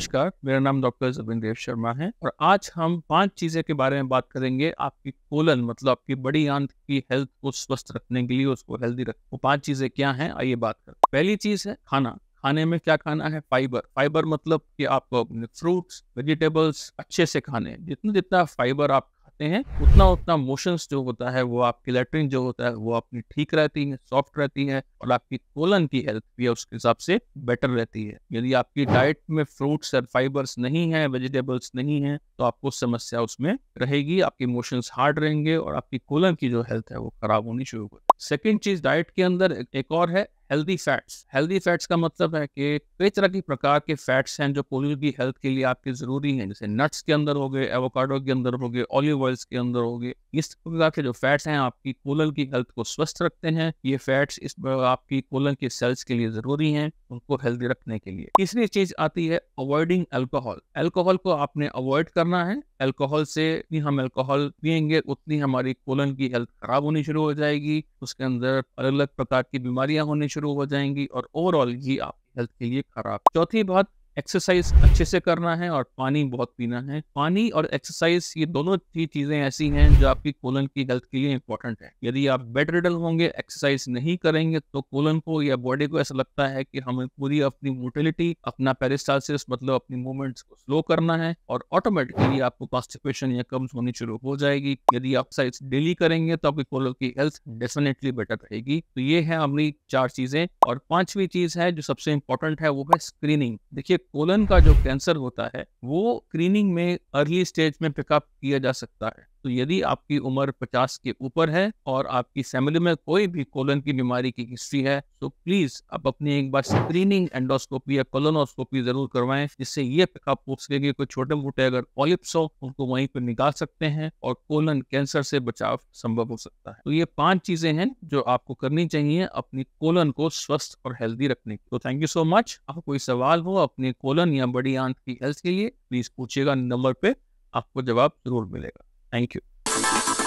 नमस्कार मेरा नाम डॉक्टर जबिन देव शर्मा है और आज हम पांच चीजें के बारे में बात करेंगे आपकी कोलन मतलब आपकी बड़ी आंत की हेल्थ को स्वस्थ रखने के लिए उसको हेल्दी रख वो पांच चीजें क्या हैं आइए बात कर पहली चीज है खाना खाने में क्या खाना है फाइबर फाइबर मतलब कि आप अपने फ्रूट्स वेजिटेबल्स अच्छे से खाने जितना जितना फाइबर आप करते हैं उतना उतना मोशंस जो होता है वो आपकी लेटरिन जो होता है वो अपनी ठीक रहती है सॉफ्ट रहती है और आपकी कोलन की हेल्थ भी उसके हिसाब से बेटर रहती है यदि आपकी डाइट में फ्रूट्स और फाइबर्स नहीं है वेजिटेबल्स नहीं है तो आपको समस्या उसमें रहेगी आपके मोशंस हार्ड रहेंगे और आपकी कोलन की जो हेल्थ है वो खराब होनी शुरू होगी सेकेंड चीज डाइट के अंदर एक और है हेल्दी फैट्स हेल्दी फैट्स का मतलब है कि कई तरह की प्रकार के फैट्स हैं जो पोलियो की हेल्थ के लिए आपके ज़रूरी हैं जैसे नट्स के अंदर हो गए एवोकाडो के अंदर हो गए ऑलिव ऑयल्स के अंदर हो गए इस प्रकार के जो फैट्स हैं आपकी कोलन की हेल्थ को स्वस्थ रखते हैं ये फैट्स इस आपकी कोलन के सेल्स के लिए ज़रूरी हैं उनको हेल्दी रखने के लिए तीसरी चीज आती है अवॉइडिंग अल्कोहल अल्कोहल को आपने अवॉइड करना है अल्कोहल से जितनी हम अल्कोहल पियेंगे उतनी हमारी कोलन की हेल्थ खराब होनी शुरू हो जाएगी उसके अंदर अलग अलग प्रकार की बीमारियां होनी शुरू हो जाएंगी और ओवरऑल ये आपकी हेल्थ के लिए खराब चौथी बात एक्सरसाइज अच्छे से करना है और पानी बहुत पीना है पानी और एक्सरसाइज ये दोनों ही चीज़ें ऐसी हैं जो आपकी कोलन की हेल्थ के लिए इंपॉर्टेंट है यदि आप बेड रिडल होंगे एक्सरसाइज नहीं करेंगे तो कोलन को या बॉडी को ऐसा लगता है कि हमें पूरी अपनी मोटिलिटी अपना पेरिस्टालसिस मतलब अपनी मूवमेंट को स्लो करना है और ऑटोमेटिकली आपको कॉन्स्टिपेशन या कम्स होनी शुरू हो जाएगी यदि आप एक्सरसाइज डेली करेंगे तो आपकी कोलन की हेल्थ डेफिनेटली बेटर रहेगी तो ये है हमारी चार चीजें और पांचवी चीज है जो सबसे इंपॉर्टेंट है वो है स्क्रीनिंग देखिए कोलन का जो कैंसर होता है वो स्क्रीनिंग में अर्ली स्टेज में पिकअप किया जा सकता है तो यदि आपकी उम्र 50 के ऊपर है और आपकी फैमिली में कोई भी कोलन की बीमारी की हिस्ट्री है तो प्लीज आप अपनी एक बार स्क्रीनिंग एंडोस्कोपी या कोलोनोस्कोपी जरूर करवाएं जिससे ये आप पूछ सकेंगे कोई छोटे मोटे अगर ऑलिप्स हो उनको वहीं पर निकाल सकते हैं और कोलन कैंसर से बचाव संभव हो सकता है तो ये पांच चीजें हैं जो आपको करनी चाहिए अपनी कोलन को स्वस्थ और हेल्दी रखने की तो थैंक यू सो मच आपको कोई सवाल हो अपने कोलन या बड़ी आंत की हेल्थ के लिए प्लीज पूछिएगा नंबर पे आपको जवाब जरूर मिलेगा Thank you.